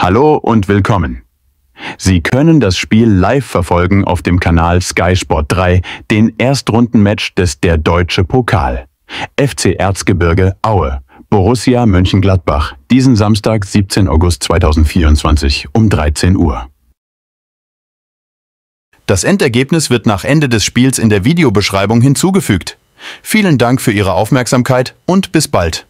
Hallo und willkommen. Sie können das Spiel live verfolgen auf dem Kanal Sky Sport 3, den Erstrundenmatch des Der Deutsche Pokal. FC Erzgebirge Aue, Borussia Mönchengladbach, diesen Samstag, 17 August 2024 um 13 Uhr. Das Endergebnis wird nach Ende des Spiels in der Videobeschreibung hinzugefügt. Vielen Dank für Ihre Aufmerksamkeit und bis bald.